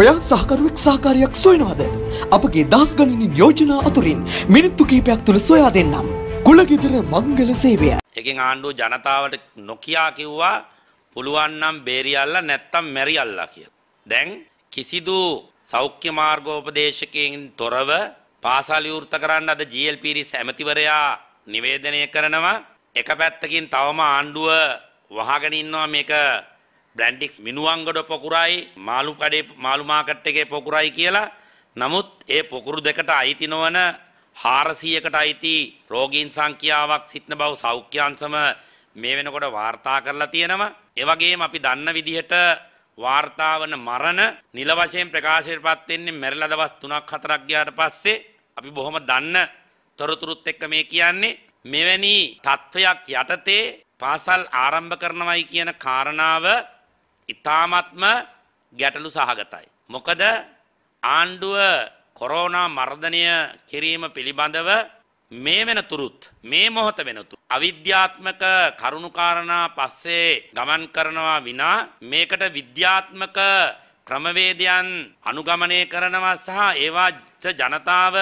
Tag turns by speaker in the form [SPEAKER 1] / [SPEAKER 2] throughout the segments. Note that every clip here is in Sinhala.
[SPEAKER 1] ඔයා සහකරුවෙක් සාකාරයක් සොයනවාද අපගේ දස් ගණනින් යෝජනා අතුරින් මිනිත්තු කීපයක් තුළ සොයා දෙන්නම් කුලගෙදර මංගල සේවය එකෙන් ආණ්ඩුව ජනතාවට නොකයා කිව්වා පුළුවන්නම් බේරියල්ලා නැත්තම් මැරියල්ලා කිය දැන් කිසිදු සෞඛ්‍ය මාර්ගෝපදේශකයෙන් තොරව පාසල් විවෘත කරන්න අද GLP ඇමතිවරයා නිවේදනය කරනවා එක පැත්තකින් තවම ආණ්ඩුව වහගෙන ඉන්නවා මේක බ්ලැන්ඩික්ස් මිනුවංගඩ පොකුරයි මාළු කඩේ මාළු මාකට් එකේ පොකුරයි කියලා. නමුත් ඒ පොකුරු දෙකට අයිති නොවන 400කට අයිති රෝගීන් සංඛ්‍යාවක් සිටින බව සෞඛ්‍යාංශම මේ වෙනකොට වාර්තා කරලා තියෙනවා. ඒ වගේම අපි දන්න විදිහට වාර්තා වන මරණ නිල වශයෙන් ප්‍රකාශයටපත් වෙන්නේ මැරිලා දවස් 3ක් 4ක් ගියාට පස්සේ අපි බොහොම දන්න තොරතුරුත් එක්ක මේ කියන්නේ මෙවැනි තත්වයක් යටතේ පාසල් ආරම්භ කරනවයි කියන කාරණාව ඉතාමත්ම ගැටලු සහගතයි. මොකද ආණ්ඩුව කොරෝනා මර්ධනය කිරීම පිළිබඳව මේ වෙනතුරුත් මේ මොහොත වෙනතු අවිද්‍යාත්මක කරුණුකාරණා පස්සේ ගමන් කරනවා විනා මේකට විද්‍යාත්මක ක්‍රමවේදයන් අනුගමනය කරනවා සහ ඒවා ජනතාව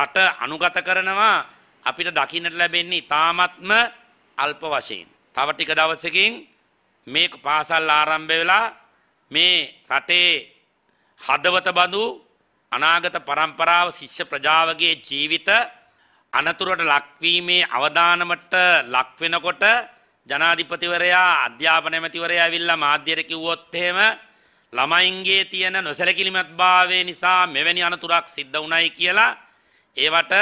[SPEAKER 1] රට අනුගත කරනවා අපිට දකින්නට ලැබෙන්නේ ඉතාමත්ම අල්ප වශයෙන්. තව ටික දවසකින් මේ පාසල් ආරම්භ වෙලා මේ රටේ හදවත බඳු අනාගත પરම්පරාව ශිෂ්‍ය ප්‍රජාවගේ ජීවිත අනතුරට ලක්වීමේ අවදානමට ලක් වෙනකොට ජනාධිපතිවරයා අධ්‍යාපන ඇමතිවරයා ඇවිල්ලා මාධ්‍යයට කිව්වොත් එහෙම ළමයින්ගේ තියෙන නොසැලකිලිමත් භාවය නිසා මෙවැනි අනතුරක් සිද්ධ වුණයි කියලා ඒවට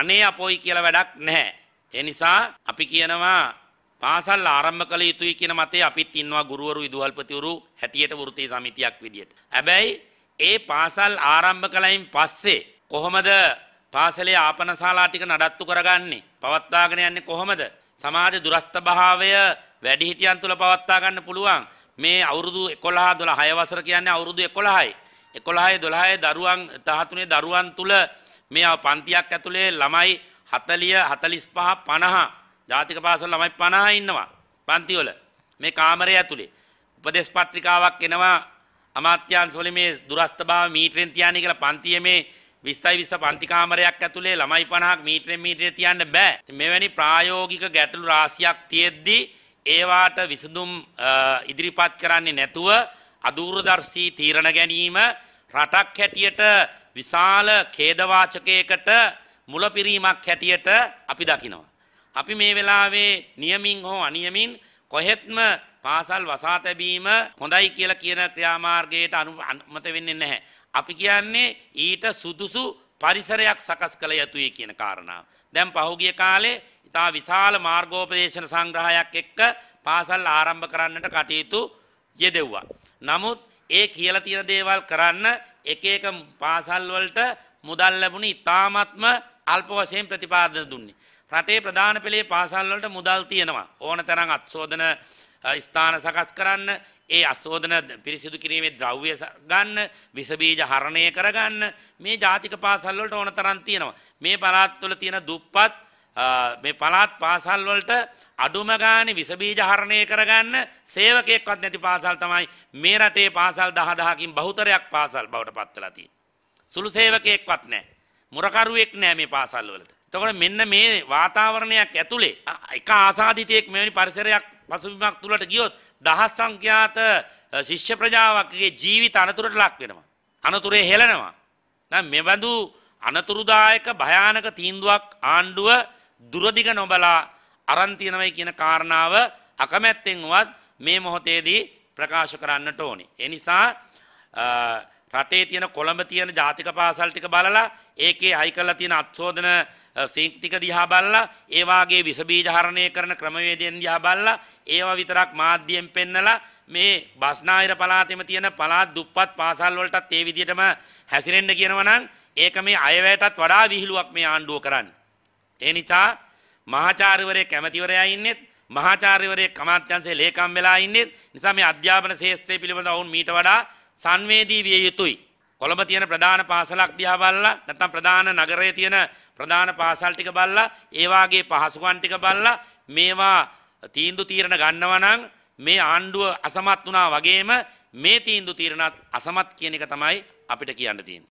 [SPEAKER 1] අනේ අපොයි කියලා වැඩක් නැහැ. ඒ නිසා අපි කියනවා පාසල් ආරම්භ කළ යුතුයි කියන මතේ අපිත් ඉන්නවා ගුරුවරු විදුහල්පතිවරු හැටියට වෘත්තීය සමිතියක් විදියට. හැබැයි ඒ පාසල් ආරම්භ කළයින් පස්සේ කොහොමද පාසලේ ආපන ශාලා ටික නඩත්තු කරගන්නේ? පවත්වාගෙන යන්නේ කොහොමද? සමාජ දුරස්ත භාවය වැඩිහිටියන් තුළ පවත්වා ගන්න පුළුවන්. මේ අවුරුදු 11 12 6 වසර කියන්නේ අවුරුදු 11යි. 11යි 12යි දරුවන් 13 දරුවන් තුල මේ පන්තියක් ඇතුලේ ළමයි 40 45 50 ජාතික පාසල් ළමයි 50 ඉන්නවා පන්ති වල මේ කාමරය ඇතුලේ උපදේශ පත්‍රිකාවක් එනවා අමාත්‍යාංශ වල මේ දුරස්තභාව මීටරෙන් තියානේ කියලා පන්තියේ මේ 20යි 20 පන්ති කාමරයක් ඇතුලේ ළමයි 50ක් මීටරෙන් මීටරේ තියන්න බෑ මෙවැනි ප්‍රායෝගික ගැටලු රාශියක් තියෙද්දි ඒවාට විසඳුම් ඉදිරිපත් කරන්නේ නැතුව අදූරදර්ශී තීරණ ගැනීම රටක් හැටියට විශාල ඛේදවාචකයකට මුලපිරීමක් හැටියට අපි දකිනවා අපි මේ වෙලාවේ નિયමින් හෝ අනියමින් කොහෙත්ම පාසල් වසා තැබීම හොඳයි කියලා කියන ක්‍රියාමාර්ගයට අනුමත වෙන්නේ නැහැ. අපි කියන්නේ ඊට සුදුසු පරිසරයක් සකස් කළ යුතුයි කියන කාරණාව. දැන් පහුගිය කාලේ ඉතා විශාල මාර්ගෝපදේශන සංග්‍රහයක් එක්ක පාසල් ආරම්භ කරන්නට කටයුතු යෙදෙව්වා. නමුත් ඒ කියලා තියෙන දේවල් කරන්න එක එක පාසල් වලට මුදල් ලැබුණේ ඉතාමත්ම අල්ප වශයෙන් ප්‍රතිපාදන දුන්නේ. රටේ ප්‍රධාන පෙළේ පාසල් වලට මුදල් තියෙනවා. ඕන තරම් අත්ශෝධන ස්ථාන සකස් කරන්න, ඒ අත්ශෝධන පිරිසිදු කිරීමේ ද්‍රව්‍ය ගන්න, විස බීජ හරණය කරගන්න මේ ජාතික පාසල් වලට ඕන තරම් තියෙනවා. මේ පළාත් වල තියෙන දුප්පත් මේ පළාත් පාසල් වලට අඩුම ගානේ විස බීජ හරණය කරගන්න සේවකයෙක්වත් නැති පාසල් තමයි මේ රටේ පාසල් 10000කින් බහුතරයක් පාසල් බවට පත් වෙලා තියෙන්නේ. සුළු සේවකයෙක්වත් නැහැ. මුරකරුවෙක් නැහැ මේ පාසල් වලට. තකොට මෙන්න මේ වාතාවරණයක් ඇතුලේ එක ආසාධිතයෙක් මෙවැනි පරිසරයක් පසුබිමක් තුළට ගියොත් දහස් සංඛ්‍යාත ශිෂ්‍ය ප්‍රජාවක්ගේ ජීවිත අනතුරට ලක් වෙනවා. අනතුරේ හෙලනවා. නම් මෙබඳු අනතුරුදායක භයානක තීන්දුවක් ආණ්ඩුව දුරදිග නොබලා අරන් තියෙනවයි කියන කාරණාව අකමැත්තෙන්වත් මේ මොහොතේදී ප්‍රකාශ කරන්නට ඕනේ. ඒ නිසා රටේ තියෙන කොළඹ තියෙන ජාතික පාසල් ටික බලලා ඒකේ අයි කරලා තියෙන අත්ශෝධන සීක්තික දිහා බල්ලා ඒ වාගේ විස බීජ හරණය කරන ක්‍රමවේදයන් දිහා බල්ලා ඒවා විතරක් මාධ්‍යයෙන් පෙන්නලා මේ බස්නාහිර පළාතෙම තියෙන පළාත් දුප්පත් පාසල් වලටත් ඒ විදිහටම හැසිරෙන්න කියනවා නම් ඒක මේ අයවැයටත් වඩා විහිළුවක් මේ ආණ්ඩුව කරන්නේ. ඒ නිසා මහාචාර්යවරේ කැමැතිවරයා ඉන්නෙත් මහාචාර්යවරේ කමාත්‍යංශයේ ලේකම් වෙලා ඉන්නෙත් නිසා මේ අධ්‍යාපන ශාස්ත්‍රය පිළිබඳව වුන් මීට වඩා සංවේදී විය යුතුයි. කොළඹ තියෙන ප්‍රධාන පාසලක් දිහා බලලා නැත්නම් ප්‍රධාන නගරයේ තියෙන ප්‍රධාන පාසල් ටික බලලා ඒ වාගේ පහසුකම් ටික බලලා මේවා තීන්දුව තීරණ ගන්නවා නම් මේ ආණ්ඩුව අසමත් වුණා වගේම මේ තීන්දුව තීරණත් අසමත් කියන එක තමයි අපිට කියන්න තියෙන්නේ